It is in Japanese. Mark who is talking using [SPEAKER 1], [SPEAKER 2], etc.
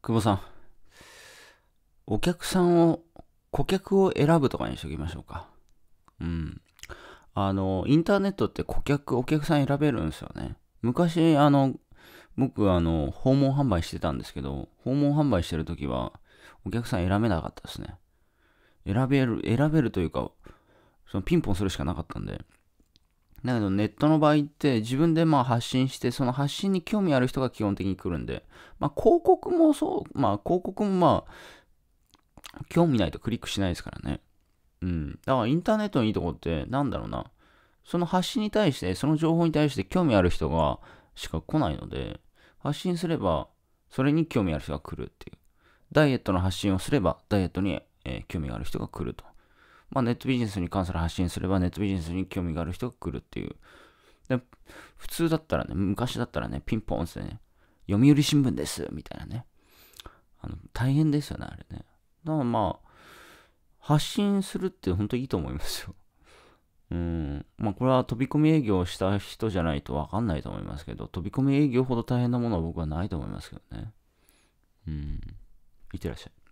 [SPEAKER 1] 久保さん、お客さんを、顧客を選ぶとかにしときましょうか。うん。あの、インターネットって顧客、お客さん選べるんですよね。昔、あの、僕、あの、訪問販売してたんですけど、訪問販売してるときは、お客さん選べなかったですね。選べる、選べるというか、そのピンポンするしかなかったんで、だけどネットの場合って自分でまあ発信してその発信に興味ある人が基本的に来るんで、まあ、広告もそう、まあ、広告もまあ興味ないとクリックしないですからね。うん。だからインターネットのいいとこってなんだろうな。その発信に対して、その情報に対して興味ある人がしか来ないので、発信すればそれに興味ある人が来るっていう。ダイエットの発信をすればダイエットに、えー、興味がある人が来ると。まあ、ネットビジネスに関する発信すれば、ネットビジネスに興味がある人が来るっていう。で普通だったらね、昔だったらね、ピンポンってね、読売新聞ですみたいなね。あの大変ですよね、あれね。だからまあ、発信するって本当いいと思いますよ。うん。まあこれは飛び込み営業した人じゃないとわかんないと思いますけど、飛び込み営業ほど大変なものは僕はないと思いますけどね。うん。いってらっしゃい。